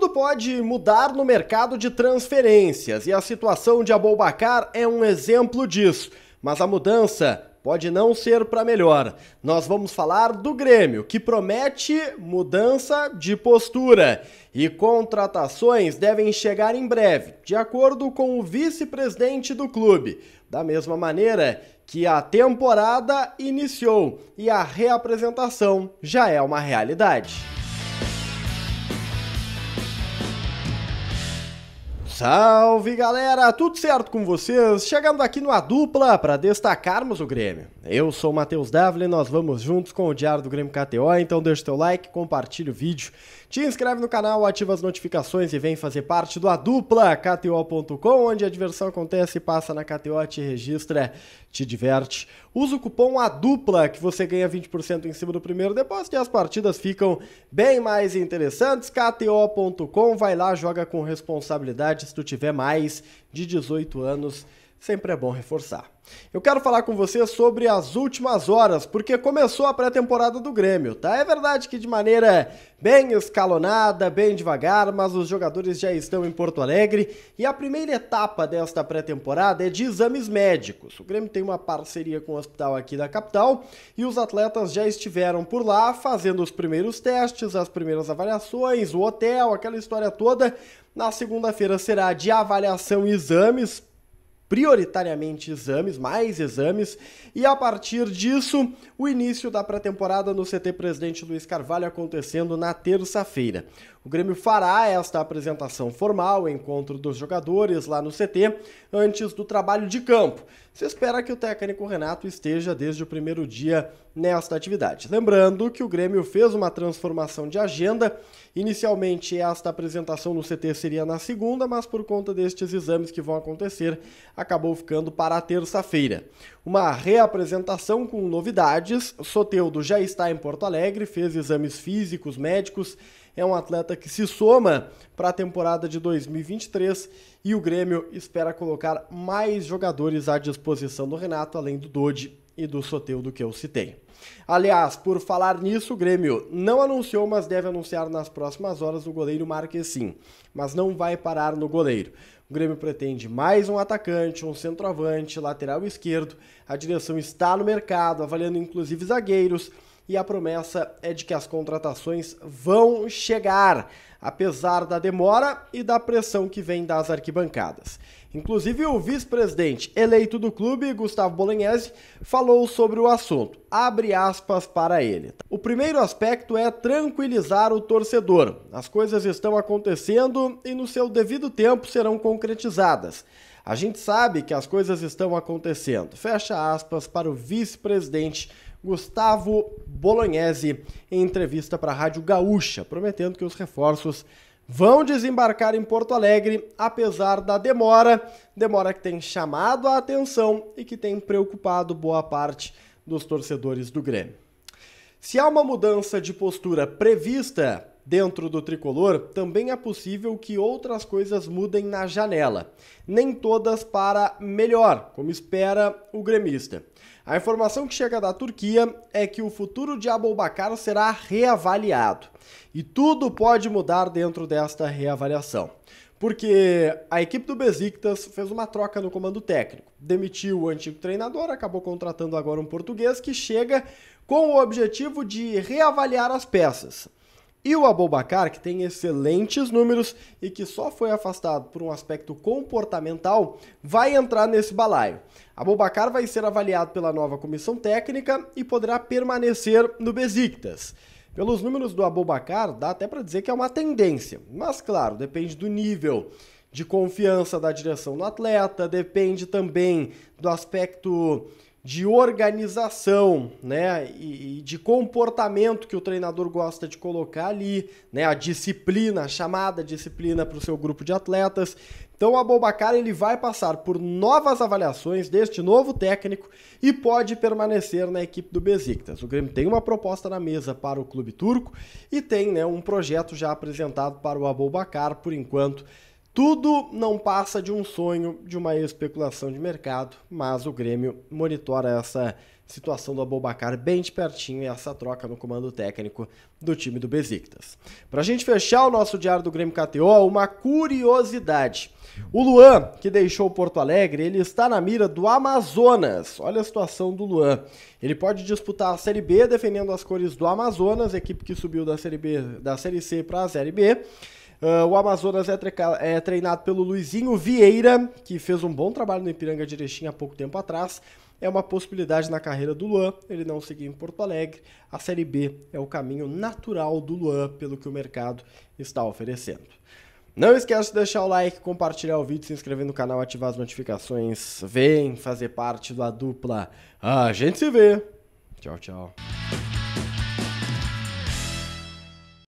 Tudo pode mudar no mercado de transferências e a situação de Aboubacar é um exemplo disso. Mas a mudança pode não ser para melhor. Nós vamos falar do Grêmio, que promete mudança de postura e contratações devem chegar em breve, de acordo com o vice-presidente do clube. Da mesma maneira que a temporada iniciou e a reapresentação já é uma realidade. Salve galera, tudo certo com vocês? Chegando aqui no A Dupla para destacarmos o Grêmio. Eu sou o Matheus Davlin, nós vamos juntos com o Diário do Grêmio KTO, então deixa o teu like, compartilha o vídeo, te inscreve no canal, ativa as notificações e vem fazer parte do A Dupla KTO.com, onde a diversão acontece, passa na KTO, te registra, te diverte. Usa o cupom A Dupla que você ganha 20% em cima do primeiro depósito e as partidas ficam bem mais interessantes. KTO.com, vai lá, joga com responsabilidade se tu tiver mais de 18 anos sempre é bom reforçar. Eu quero falar com você sobre as últimas horas, porque começou a pré-temporada do Grêmio, tá? É verdade que de maneira bem escalonada, bem devagar, mas os jogadores já estão em Porto Alegre e a primeira etapa desta pré-temporada é de exames médicos. O Grêmio tem uma parceria com o hospital aqui da capital e os atletas já estiveram por lá fazendo os primeiros testes, as primeiras avaliações, o hotel, aquela história toda. Na segunda-feira será de avaliação e exames prioritariamente exames, mais exames, e a partir disso, o início da pré-temporada no CT Presidente Luiz Carvalho acontecendo na terça-feira. O Grêmio fará esta apresentação formal, encontro dos jogadores lá no CT, antes do trabalho de campo. Se espera que o técnico Renato esteja desde o primeiro dia nesta atividade. Lembrando que o Grêmio fez uma transformação de agenda. Inicialmente, esta apresentação no CT seria na segunda, mas por conta destes exames que vão acontecer, acabou ficando para terça-feira. Uma reapresentação com novidades. Soteudo já está em Porto Alegre, fez exames físicos, médicos é um atleta que se soma para a temporada de 2023 e o Grêmio espera colocar mais jogadores à disposição do Renato, além do Dodi e do Soteudo que eu citei. Aliás, por falar nisso, o Grêmio não anunciou, mas deve anunciar nas próximas horas o goleiro Marquesim, mas não vai parar no goleiro. O Grêmio pretende mais um atacante, um centroavante, lateral esquerdo. A direção está no mercado, avaliando inclusive zagueiros e a promessa é de que as contratações vão chegar, apesar da demora e da pressão que vem das arquibancadas. Inclusive, o vice-presidente eleito do clube, Gustavo Bolognese, falou sobre o assunto. Abre aspas para ele. O primeiro aspecto é tranquilizar o torcedor. As coisas estão acontecendo e, no seu devido tempo, serão concretizadas. A gente sabe que as coisas estão acontecendo. Fecha aspas para o vice-presidente Gustavo Bolognese, em entrevista para a Rádio Gaúcha, prometendo que os reforços vão desembarcar em Porto Alegre, apesar da demora, demora que tem chamado a atenção e que tem preocupado boa parte dos torcedores do Grêmio. Se há uma mudança de postura prevista Dentro do tricolor, também é possível que outras coisas mudem na janela, nem todas para melhor, como espera o gremista. A informação que chega da Turquia é que o futuro de Aboubacar será reavaliado, e tudo pode mudar dentro desta reavaliação porque a equipe do Besiktas fez uma troca no comando técnico, demitiu o antigo treinador, acabou contratando agora um português que chega com o objetivo de reavaliar as peças. E o Abubakar, que tem excelentes números e que só foi afastado por um aspecto comportamental, vai entrar nesse balaio. Abubakar vai ser avaliado pela nova comissão técnica e poderá permanecer no Besiktas. Pelos números do Abubakar, dá até para dizer que é uma tendência, mas claro, depende do nível de confiança da direção do atleta, depende também do aspecto de organização, né, e, e, de comportamento que o treinador gosta de colocar ali, né, a disciplina, a chamada disciplina para o seu grupo de atletas. Então, a Bobacar ele vai passar por novas avaliações deste novo técnico e pode permanecer na equipe do Besiktas. O Grêmio tem uma proposta na mesa para o clube turco e tem, né, um projeto já apresentado para o Abobacar por enquanto tudo não passa de um sonho, de uma especulação de mercado, mas o Grêmio monitora essa situação do Abobacar bem de pertinho e essa troca no comando técnico do time do Besiktas. Para a gente fechar o nosso Diário do Grêmio KTO, uma curiosidade. O Luan, que deixou Porto Alegre, ele está na mira do Amazonas. Olha a situação do Luan. Ele pode disputar a Série B defendendo as cores do Amazonas, equipe que subiu da Série B, da Série C para a Série B. Uh, o Amazonas é, treca, é, treinado pelo Luizinho Vieira, que fez um bom trabalho no Ipiranga de Erechim há pouco tempo atrás. É uma possibilidade na carreira do Luan, ele não seguiu em Porto Alegre. A Série B é o caminho natural do Luan, pelo que o mercado está oferecendo. Não esquece de deixar o like, compartilhar o vídeo, se inscrever no canal, ativar as notificações. Vem fazer parte da dupla. A gente se vê. Tchau, tchau.